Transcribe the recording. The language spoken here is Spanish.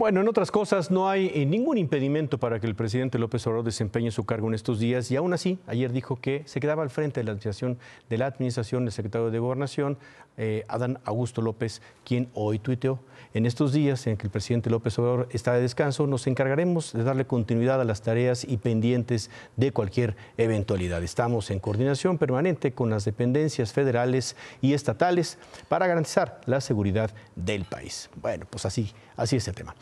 Bueno, en otras cosas, no hay eh, ningún impedimento para que el presidente López Obrador desempeñe su cargo en estos días y aún así, ayer dijo que se quedaba al frente de la administración, de administración del secretario de Gobernación, eh, Adán Augusto López, quien hoy tuiteó, en estos días en que el presidente López Obrador está de descanso, nos encargaremos de darle continuidad a las tareas y pendientes de cualquier eventualidad. Estamos en coordinación permanente con las dependencias federales y estatales para garantizar la seguridad del país. Bueno, pues así, así es el tema.